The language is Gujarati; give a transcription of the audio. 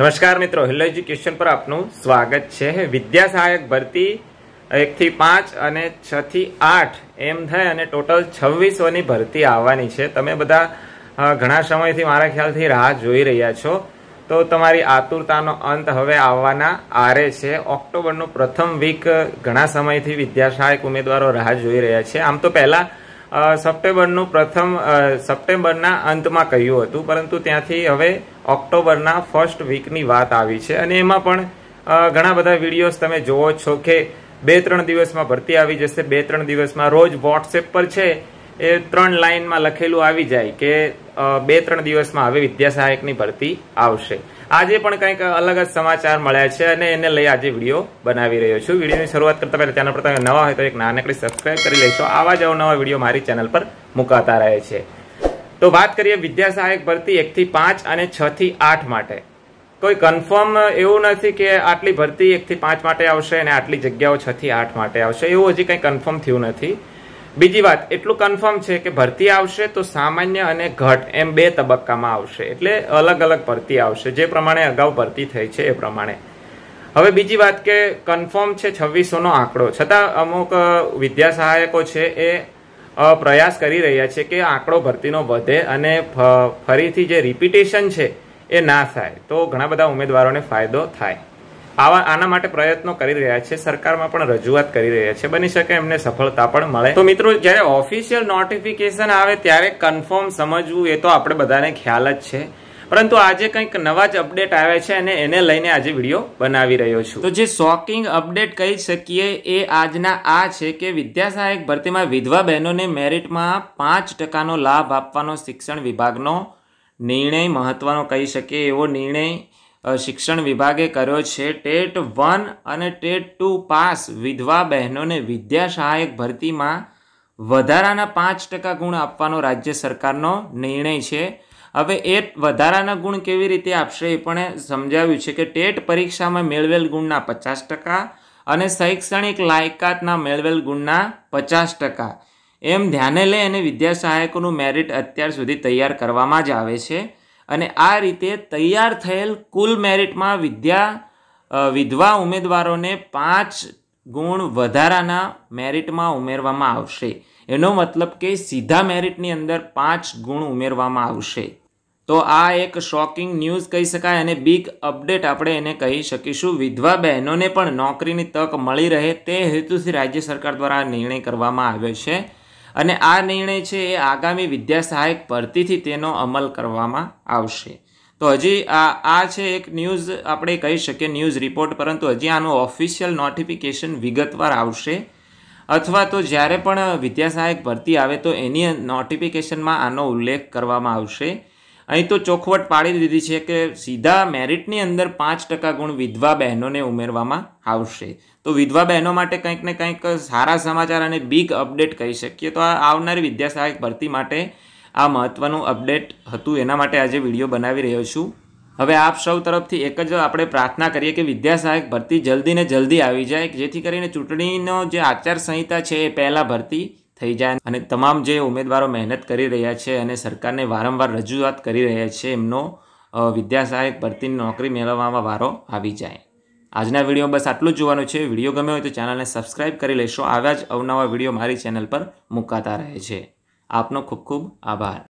નમસ્કાર મિત્રો હેલો એજ્યુકેશન પર આપનું સ્વાગત છે વિદ્યા સહાયક ભરતી એકથી પાંચ અને છથી આઠ એમ થાય અને ટોટલ છવ્વીસોની ભરતી આવવાની છે તમે બધા ઘણા સમયથી મારા ખ્યાલથી રાહ જોઈ રહ્યા છો તો તમારી આતુરતાનો અંત હવે આવવાના આરે છે ઓક્ટોબરનું પ્રથમ વીક ઘણા સમયથી વિદ્યા સહાયક ઉમેદવારો રાહ જોઈ રહ્યા છે આમ તો પહેલાં સપ્ટેમ્બરનું પ્રથમ સપ્ટેમ્બરના અંતમાં કહ્યું હતું પરંતુ ત્યાંથી હવે ઓક્ટોબરના ફર્સ્ટ વીકની વાત આવી છે અને એમાં પણ ઘણા બધા વિડીયોઝ તમે જુઓ છો કે બે ત્રણ દિવસમાં ભરતી આવી જશે બે ત્રણ દિવસમાં રોજ વોટ્સએપ પર છે એ ત્રણ લાઇનમાં લખેલું આવી જાય કે બે ત્રણ દિવસમાં હવે વિદ્યા સહાયકની ભરતી આવશે આજે પણ કંઈક અલગ જ સમાચાર મળ્યા છે અને એને લઈ આજે વિડીયો બનાવી રહ્યો છું વિડીયોની શરૂઆત કરતા પહેલાં ચેનલ પર તમે નવા હોય તો એક નાનકડી સબસ્ક્રાઇબ કરી લેશો આવા જ અવનવા વિડીયો મારી ચેનલ પર મુકાતા રહે છે તો વાત કરીએ વિદ્યા સહાયક ભરતી એકથી પાંચ અને છ થી આઠ માટે કોઈ કન્ફર્મ એવું નથી કે આટલી ભરતી એકથી પાંચ માટે આવશે અને આટલી જગ્યાઓ છથી આઠ માટે આવશે એવું હજી કંઈ કન્ફર્મ થયું નથી બીજી વાત એટલું કન્ફર્મ છે કે ભરતી આવશે તો સામાન્ય અને ઘટ એમ બે તબક્કામાં આવશે એટલે અલગ અલગ ભરતી આવશે જે પ્રમાણે અગાઉ ભરતી થઈ છે એ પ્રમાણે હવે બીજી વાત કે કન્ફર્મ છે છવ્વીસોનો આંકડો છતાં અમુક વિદ્યા સહાયકો છે એ પ્રયાસ કરી રહ્યા છે કે આંકડો ભરતીનો વધે અને ફરીથી જે રિપીટેશન છે એ ના થાય તો ઘણા બધા ઉમેદવારોને ફાયદો થાય આવા આના માટે પ્રયત્નો કરી રહ્યા છે સરકારમાં પણ રજૂઆત કરી રહ્યા છે બની શકે એમને સફળતા પણ મળે તો મિત્રો જ્યારે ઓફિશિયલ નોટિફિકેશન આવે ત્યારે કન્ફર્મ સમજવું એ તો આપણે બધાને ખ્યાલ જ છે પરંતુ આજે કંઈક નવા જ અપડેટ આવ્યા છે અને એને લઈને આજે વિડીયો બનાવી રહ્યો છું તો જે શોકિંગ અપડેટ કહી શકીએ એ આજના આ છે કે વિદ્યાસહાયક ભરતીમાં વિધવા બહેનોને મેરિટમાં પાંચ ટકાનો લાભ આપવાનો શિક્ષણ વિભાગનો નિર્ણય મહત્વનો કહી શકીએ એવો નિર્ણય શિક્ષણ વિભાગે કર્યો છે ટેટ વન અને ટેટ ટુ પાસ વિધવા બહેનોને વિદ્યા સહાયક ભરતીમાં વધારાના પાંચ ટકા ગુણ આપવાનો રાજ્ય સરકારનો નિર્ણય છે હવે એ વધારાના ગુણ કેવી રીતે આપશે એ પણ સમજાવ્યું છે કે ટેટ પરીક્ષામાં મેળવેલ ગુણના પચાસ ટકા અને શૈક્ષણિક લાયકાતના મેળવેલ ગુણના પચાસ ટકા એમ ધ્યાને લઈ અને વિદ્યા સહાયકોનું મેરિટ અત્યાર સુધી તૈયાર કરવામાં જ આવે છે અને આ રીતે તૈયાર થયેલ કુલ મેરિટમાં વિદ્યા વિધવા ઉમેદવારોને પાંચ ગુણ વધારાના મેરિટમાં ઉમેરવામાં આવશે એનો મતલબ કે સીધા મેરિટની અંદર પાંચ ગુણ ઉમેરવામાં આવશે તો આ એક શોકિંગ ન્યૂઝ કહી શકાય અને બિગ અપડેટ આપણે એને કહી શકીશું વિધવા બહેનોને પણ નોકરીની તક મળી રહે તે હેતુથી રાજ્ય સરકાર દ્વારા નિર્ણય કરવામાં આવ્યો છે અને આ નિર્ણય છે એ આગામી વિદ્યા સહાયક ભરતીથી તેનો અમલ કરવામાં આવશે તો હજી આ આ છે એક ન્યૂઝ આપણે કહી શકીએ ન્યૂઝ રિપોર્ટ પરંતુ હજી આનું ઓફિશિયલ નોટિફિકેશન વિગતવાર આવશે અથવા તો જ્યારે પણ વિદ્યા સહાયક ભરતી આવે તો એની નોટિફિકેશનમાં આનો ઉલ્લેખ કરવામાં આવશે અહીં તો ચોખવટ પાડી દીધી છે કે સીધા મેરિટની અંદર પાંચ ટકા ગુણ વિધવા બહેનોને ઉમેરવામાં આવશે તો વિધવા બહેનો માટે કંઈક ને કંઈક સારા સમાચાર અને બિગ અપડેટ કહી શકીએ તો આ આવનારી વિદ્યાસહાયક ભરતી માટે આ મહત્ત્વનું અપડેટ હતું એના માટે આજે વિડીયો બનાવી રહ્યો છું હવે આપ સૌ તરફથી એક જ આપણે પ્રાર્થના કરીએ કે વિદ્યાસહાયક ભરતી જલ્દીને જલ્દી આવી જાય જેથી કરીને ચૂંટણીનો જે આચારસંહિતા છે એ પહેલાં ભરતી થઈ જાય અને તમામ જે ઉમેદવારો મહેનત કરી રહ્યા છે અને સરકારને વારંવાર રજૂઆત કરી રહ્યા છે એમનો વિદ્યાસહાયક સહાયક ભરતીની નોકરી મેળવવામાં વારો આવી જાય આજના વિડીયો બસ આટલું જ જોવાનું છે વિડીયો ગમ્યો હોય તો ચેનલને સબસ્ક્રાઈબ કરી લેશો આવ્યા જ અવનવા વિડીયો મારી ચેનલ પર મૂકાતા રહે છે આપનો ખૂબ ખૂબ આભાર